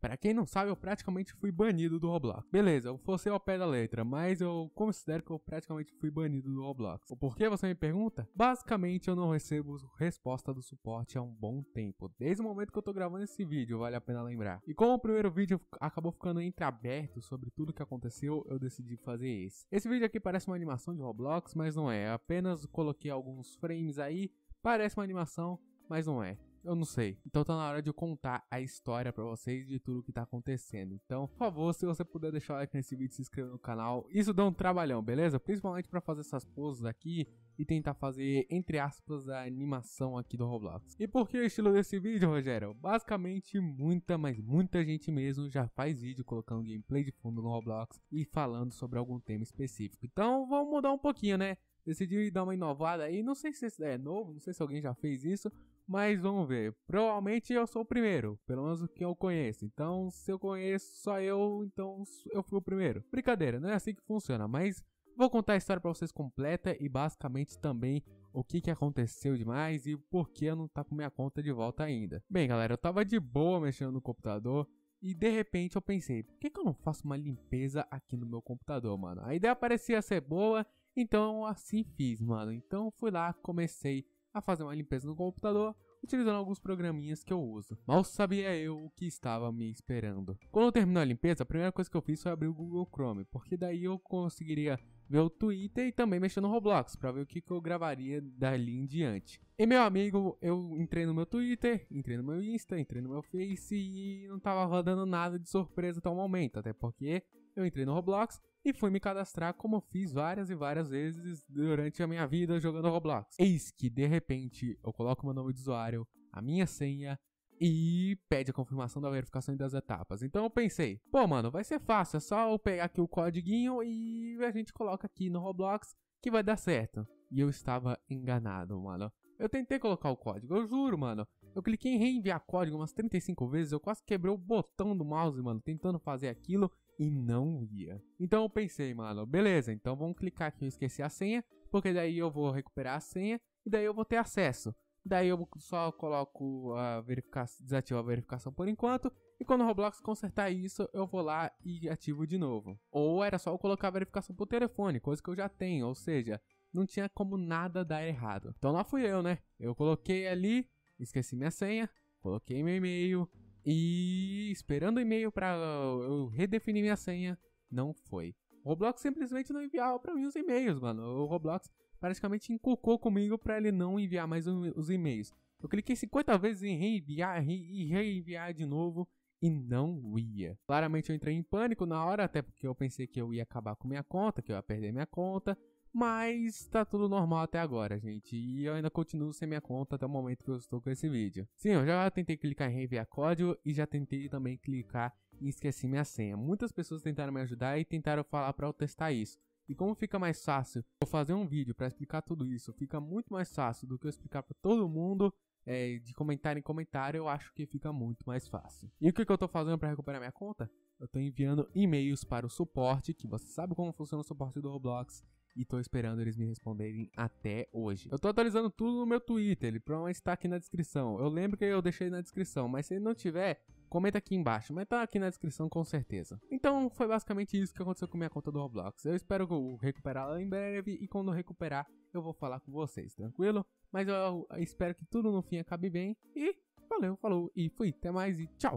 Para quem não sabe, eu praticamente fui banido do Roblox. Beleza, eu fosse ao pé da letra, mas eu considero que eu praticamente fui banido do Roblox. O porquê você me pergunta? Basicamente, eu não recebo resposta do suporte há um bom tempo. Desde o momento que eu tô gravando esse vídeo, vale a pena lembrar. E como o primeiro vídeo acabou ficando entreaberto sobre tudo que aconteceu, eu decidi fazer esse. Esse vídeo aqui parece uma animação de Roblox, mas não é. apenas coloquei alguns frames aí, parece uma animação, mas não é. Eu não sei. Então tá na hora de eu contar a história para vocês de tudo que tá acontecendo. Então, por favor, se você puder deixar o like nesse vídeo, e se inscrever no canal. Isso dá um trabalhão, beleza? Principalmente para fazer essas poses aqui e tentar fazer, entre aspas, a animação aqui do Roblox. E por que o estilo desse vídeo, Rogério? Basicamente, muita, mas muita gente mesmo já faz vídeo colocando gameplay de fundo no Roblox e falando sobre algum tema específico. Então, vamos mudar um pouquinho, né? Decidiu dar uma inovada aí, não sei se é novo, não sei se alguém já fez isso, mas vamos ver. Provavelmente eu sou o primeiro. Pelo menos o que eu conheço. Então, se eu conheço só eu, então eu fui o primeiro. Brincadeira, não é assim que funciona. Mas vou contar a história para vocês completa e basicamente também o que, que aconteceu demais e por que eu não tá com minha conta de volta ainda. Bem, galera, eu tava de boa mexendo no computador. E de repente eu pensei, por que, que eu não faço uma limpeza aqui no meu computador, mano? A ideia parecia ser boa, então assim fiz, mano. Então fui lá, comecei a fazer uma limpeza no computador utilizando alguns programinhas que eu uso. Mal sabia eu o que estava me esperando. Quando eu terminou a limpeza, a primeira coisa que eu fiz foi abrir o Google Chrome, porque daí eu conseguiria ver o Twitter e também mexer no Roblox para ver o que, que, eu gravaria dali em diante. E meu amigo, eu entrei no meu Twitter, entrei no meu Insta, entrei no meu Face e não tava rodando nada de surpresa até o momento, até porque eu entrei no Roblox e fui me cadastrar como fiz várias e várias vezes durante a minha vida jogando Roblox. Eis que, de repente, eu coloco meu nome de usuário, a minha senha e pede a confirmação da verificação e das etapas. Então eu pensei, pô, mano, vai ser fácil, é só eu pegar aqui o codiguinho e a gente coloca aqui no Roblox que vai dar certo. E eu estava enganado, mano. Eu tentei colocar o código, eu juro, mano. Eu cliquei em reenviar código umas 35 vezes, eu quase quebrei o botão do mouse, mano, tentando fazer aquilo e não ia. Então eu pensei, mano, beleza, então vamos clicar aqui eu esqueci a senha, porque daí eu vou recuperar a senha e daí eu vou ter acesso. Daí eu só coloco a verificação, desativo a verificação por enquanto. E quando o Roblox consertar isso, eu vou lá e ativo de novo. Ou era só eu colocar a verificação por telefone, coisa que eu já tenho, ou seja, não tinha como nada dar errado. Então lá fui eu, né? Eu coloquei ali, esqueci minha senha, coloquei meu e-mail, e esperando o e-mail para eu redefinir minha senha, não foi. O Roblox simplesmente não enviava para mim os e-mails, mano. O Roblox praticamente inculcou comigo para ele não enviar mais os e-mails. Eu cliquei 50 vezes em reenviar re e reenviar de novo e não ia. Claramente eu entrei em pânico na hora, até porque eu pensei que eu ia acabar com minha conta, que eu ia perder minha conta. Mas tá tudo normal até agora, gente. E eu ainda continuo sem minha conta até o momento que eu estou com esse vídeo. Sim, eu já tentei clicar em reenviar código e já tentei também clicar em esquecer minha senha. Muitas pessoas tentaram me ajudar e tentaram falar para eu testar isso. E como fica mais fácil eu fazer um vídeo para explicar tudo isso, fica muito mais fácil do que eu explicar para todo mundo. É, de comentário em comentário, eu acho que fica muito mais fácil. E o que, que eu tô fazendo para recuperar minha conta? Eu tô enviando e-mails para o suporte, que você sabe como funciona o suporte do Roblox e tô esperando eles me responderem até hoje. Eu tô atualizando tudo no meu Twitter, ele provavelmente tá aqui na descrição. Eu lembro que eu deixei na descrição, mas se não tiver, comenta aqui embaixo, mas tá aqui na descrição com certeza. Então foi basicamente isso que aconteceu com minha conta do Roblox. Eu espero recuperá-la em breve e quando eu recuperar eu vou falar com vocês, tranquilo? Mas eu espero que tudo no fim acabe bem e valeu, falou e fui, até mais e tchau!